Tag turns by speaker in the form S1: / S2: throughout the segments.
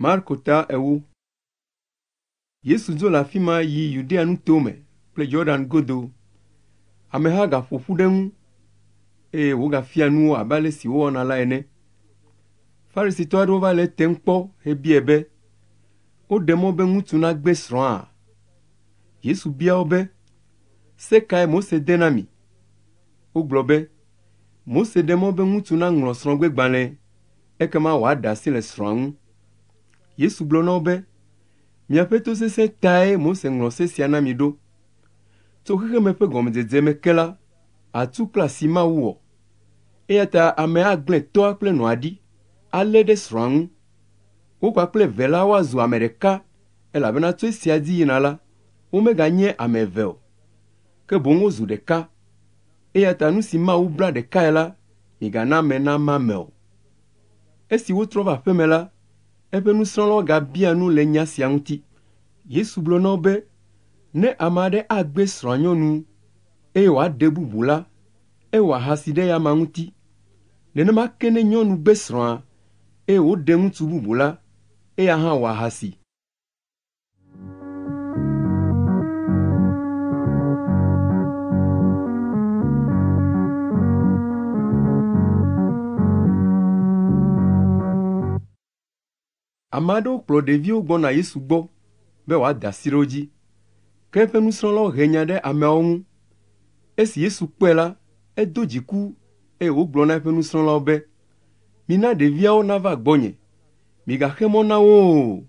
S1: Marko ta ewo. Yesu dzo le afi ma yi Yudea nuto me kple Yɔdan godo. Ameha gaƒo ƒu ɖe ŋu eye wògafia nuwo abe ale si wowɔna la ene. Farisitɔ aɖewo va le etem kpɔ hebiae be, woɖe mɔ be ŋutsu nagbe srɔ̃a? Yesu bia wo be, se kae Mose de na mi? Wogblɔ be, Mose ɖe mɔ be ŋutsu naŋlɔ gbalẽ ekema asi le srɔ̃a ŋu. Yesu gblɔ na wo be, miaƒe tosesẽ tae Mose ŋlɔ se sia na mi ɖo. Tso xexeme ƒe gɔmedzedze me ke la, atu kple asi mawu wɔ, eya ta ame agblẽ tɔa kple nɔa ɖi, alé ɖe srɔ̃a ŋu. Wo kpakple ve la woazu ame ɖeka elabena tso esia dzi yina la, womeganye ame eve o, ke boŋ wozu ɖeka, eya ta nu si Mawu bla ɖekae la, migana me nama ame o. Esi wotrɔ va aƒe me la, eƒe nusrɔ̃lawo gabia nu le nya sia ŋuti. Yesu gblɔ na wo be, ne ame aɖe agbe srɔ̃nyɔnu eye wòaɖe bubu la, eye ahasi ɖe yama ŋuti. Nenema ke ne nyɔnu be srɔ̃a eye wòɖe ŋutsu bubu la, eya hã wòahasi. Ame aɖewo kplɔ ɖeviwo gbɔna Yesu gbɔ be wòada asi ɖe wo dzi, ke eƒe nusrɔ̃lawo he nya ɖe ameawo ŋu. Esi Yesu kpɔe la, edo dziku eye wògblɔ na eƒe nusrɔ̃lawo be, “Mina ɖeviawo nava gbɔnye, migaxe mɔ na wo o,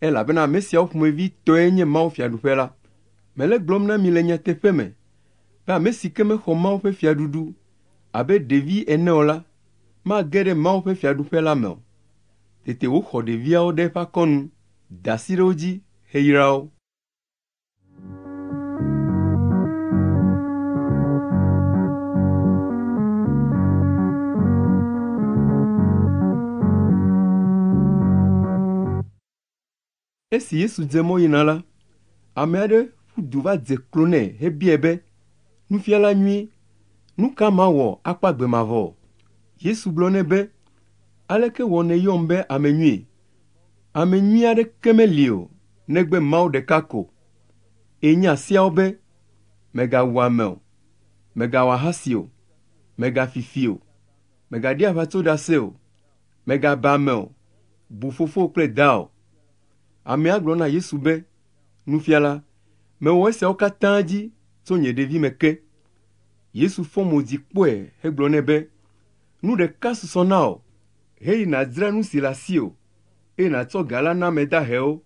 S1: elabena ame siawo ƒomevi tɔe nye mawufiaɖuƒe la. Mele gblɔm na mi le nyateƒe me be ame si ke mexɔ Mawu ƒe fiaɖuɖu abe ɖevi ene o la, mage ɖe Mawu ƒe fiaɖuƒe la me o.” tete woxɔ ɖeviawo ɖe eƒe akɔnu da si ɖe wo dzi heyra wo esi yesu dze mɔ yina la ame aɖe ƒu du va dze klo nɛ hebiae be nufiala nyuie nu ka mawɔ akpa gbemavɔ yesu gblɔ nɛ be aleke wɔ nèyɔm be ame nyuie ame nyui aɖeke meli o negbe mawu ɖeka ko ènya siawo be mègawu ame o mègawɔ ahasi o mègafifi o mègaɖi aʋatso ɖase o mègaba ame o bu fofo kple da o amea gblɔ na yesu be nufiala mewɔ esiawo katã dzi tso nye ɖevi me ke yesu fɔ mo dzi kpɔe hegblɔ nɛ be nu ɖeka susɔ na o heyi nàdzra nu si le asiwò eye nàtsɔ ga la na ame dahewo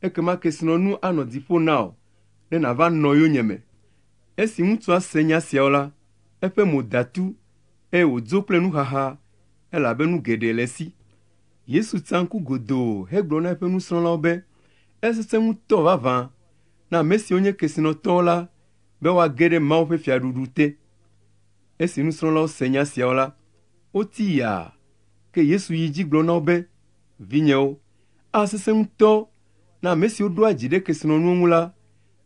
S1: ekema kesinɔnu anɔ dziƒo na wò ne nàva nɔ yonyeme esi ŋutsua se nya siawo la eƒe mo datu eye wòdzo kple nuhaha elabe nu geɖe le esi yesu tsa ŋku godoo hegblɔ na eƒe nusrɔ̃lawo be esese ŋutɔ vavã na ame siwo nye kesinɔtɔwo la be woage ɖe mawo ƒe fiaɖuɖu te esi nusrɔ̃lawo se nya siawo la woti yaa ke Yesu yi dzi gblɔ na wo be, Vinyewo, asesẽ ŋutɔ na ame siwo ɖoa dzi ɖe kesinɔnuwo ŋu la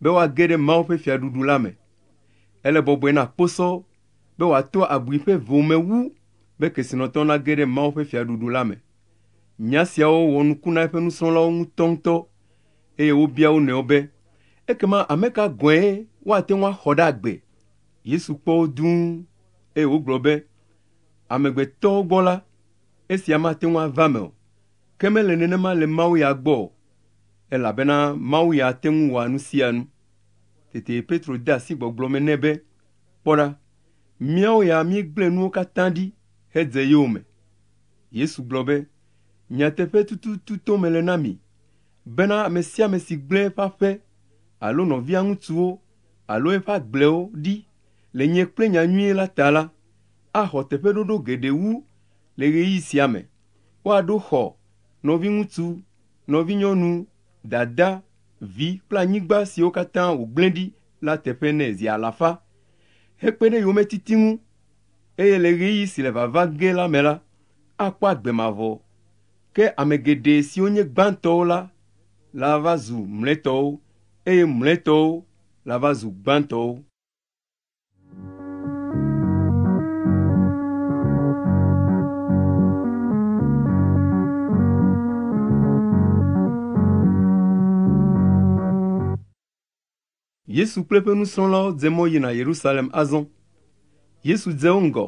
S1: be woage ɖe Mawu ƒe fiaɖuɖu la me. Ele bɔbɔe na kposɔ be wòato abui ƒe vomewu be kesinɔtɔ nage ɖe Mawu ƒe fiaɖuɖu la me. Nya siawo wɔ nuku na eƒe nusrɔ̃lawo ŋutɔŋutɔ eye wobia wo nɔewo be, ekema ame ka gɔ̃e woate ŋu axɔ ɖe agbe? Yesu kpɔ wo dũu eye wògblɔ be, amegbetɔwo gbɔ la, esia mate ŋu ava me o ke mele nenema le mawu ya gbɔ o elabena mawu ya te ŋu wɔa nu sia nu tete petro de asi gbɔgblɔ me nɛ be kpɔɖa míawo ya míegblẽ nuwo katã ɖi hedze yewome yesu gblɔ be nyateƒe tututu to mele na mi bena ame sia ame si gblẽ eƒe aƒe alo nɔvia ŋutsuwo alo eƒe agblewo ɖi le nye kple nyanyuie la ta la axɔ teƒeɖoɖo geɖe wu le ɣeyi sia me woaɖo xɔ nɔvi ŋutsu dada vi kple anyigba siwo katã wògblẽ ɖi la teƒe nɛ zi alafa hekpe ɖe yometiti ŋu eye le ɣeyi si le vava ge la me la akpɔ agbe mavɔ ke ame geɖe siwo nye gbãtɔwo la la va zu mlɔetɔwo eye mlɔetɔwo la va zu gbãtɔwo Yesu kple eƒe nusrɔ̃lawo dze mɔ yina Yerusalem azɔ. Yesu dze wo ŋgɔ,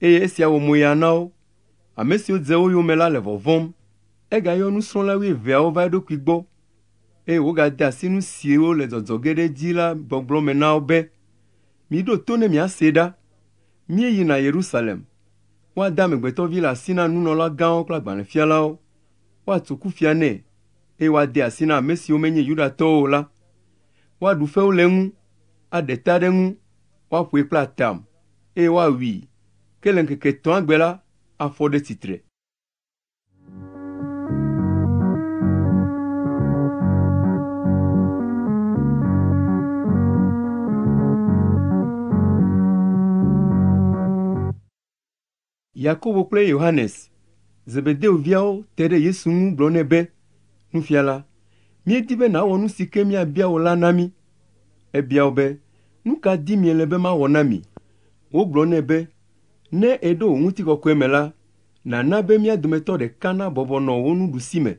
S1: eye esia wɔ moya na wo. Ame siwo dze wo yome la le vɔvɔ̃m. Egayɔ nusrɔ̃la wuieveawo va eɖokui gbɔ, eye wògade asi nu siwo le dzɔdzɔ ge ɖe edzi la gbɔgblɔ me na wo be, “Miɖo to ne miase ɖa. Míeyina Yerusalem. Woade Amegbetɔ le asi na nunɔlagãwo kple agbalẽfialawo. Woatu kufia nɛ, eye woade asi na ame siwo menye Yudatɔwo la woaɖu fewu le ŋu aɖe ta ɖe ŋu woaƒoe kple atam eye woawui ke le ŋkeke etɔ̃a gbe la afɔ ɖe tsitre Yakobo kple Yohanes, Zebedeo viawo te ɖe Yesu ŋu gblɔ nɛ be, Nufiala, míedi be nàawɔ nu si ke míabia wò la na mí. Ebia wo be, nu ka di miele be mawɔ na mi? Wogblɔ nɛ be, ne eɖo wò ŋutikɔkɔe me la, nàna be mía dometɔ ɖeka na bɔbɔ nɔ wo nuɖusi me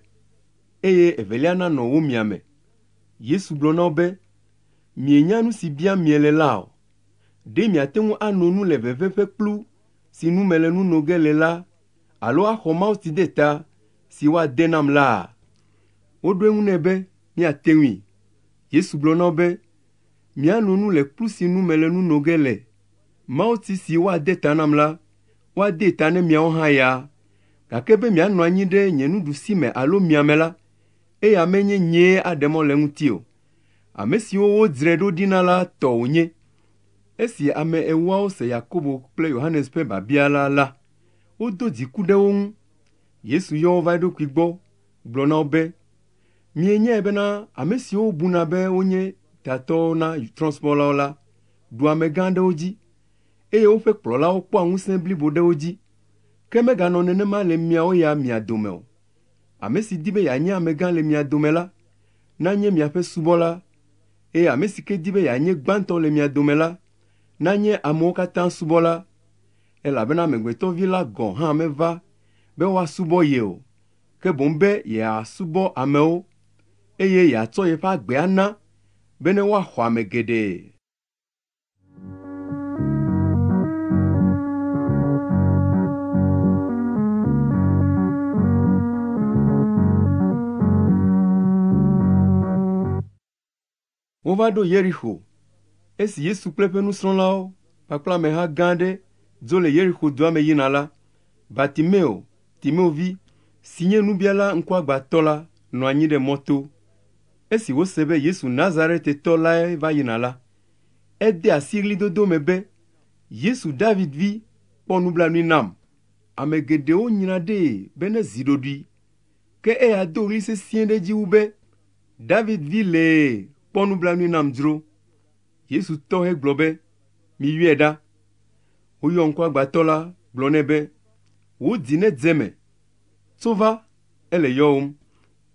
S1: eye evelia nanɔ wo miame. Yesu gblɔ na wo be, mienya nu si bia miele la o. Ɖe miate ŋu ano nu le ʋeʋe ƒe kplu si nu mele nu no ge le la alo axɔ mawu si de ta si woade nam la? Woɖo eŋu nɛ be míate ŋui. Yesu gblɔ na wo be, nu le kplu si nu mele nu no ge le. Mawutsi si woade ta nam la, woadee ta na miawo hã ya, gake be mianɔ anyi ɖe nye me alo miame la, eya menye nyee aɖe mɔ le eŋuti o. Ame siwo wodzre ɖo ɖi na la tɔ wònye.” Esi ame ewoawo se Yakobo kple Yohanes ƒe biabia la la, wodo dziku ɖe wo ŋu. Yesu yɔ wo va eɖokui gbɔ gblɔ na wo be, mienye bena ame siwo buna be wonye tatɔwo na trɔspɔlawo la ɖu amegã aɖewo dzi eye woƒe kplɔlawo kpɔa ŋusẽ blibo ɖe wo dzi ke meganɔ nenema le miawo ya mia dome o ame si di be yeanye amegã le mia dome la nanye miaƒe subɔla eye ame si ke di be yeanye gbãtɔ le mia dome la nanye amewo katã subɔla elabena amegbetɔ la gɔ̃ hã meva be woasubɔ ye o ke boŋ be yeasubɔ amewo eye yeatsɔ yeƒe agbea na be ne woaxɔ ame geɖe. wova ɖo yeriko esi yesu kple eƒe nusrɔ̃lawo kpakple ameha gã aɖe dzo le yeriko dua me yina la batimeo timeo vi si nye nubiala ŋkuagbãtɔ la nɔ anyi ɖe mɔto esi wose be yesu nazaretitɔ lae va yina la ede asi ɣlidodo me be yesu david vi kpɔ nublanui nam ame geɖewo nyina ɖee be ne zi ɖoɖoe ke eya do ɣli sesĩe ɖe dzi wu be david vi lee kpɔ nublanui nam dzro yesu tɔ hegblɔ be miyɔe ɖa woyɔ ŋkuagbatɔ la gblɔ nɛ be wò ne dze me tso va ele yɔwom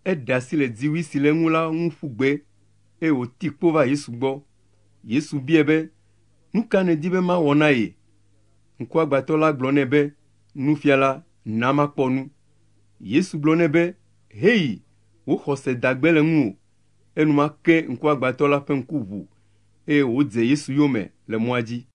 S1: eɖe asi le dziwui si le ŋu la ŋu ƒu gbe eye wòti kpo va yesu gbɔ yesu bia be nu ka nèdi be mawɔ na ye ŋkuagbãtɔ la gblɔ nɛ be nufiala na makpɔ nu yesu gblɔ nɛ be heyi wò xɔse dagbe le ŋu o enumake ŋkuagbãtɔ la ƒe ŋku ʋu eye wòdze yesu yome le mɔa dzi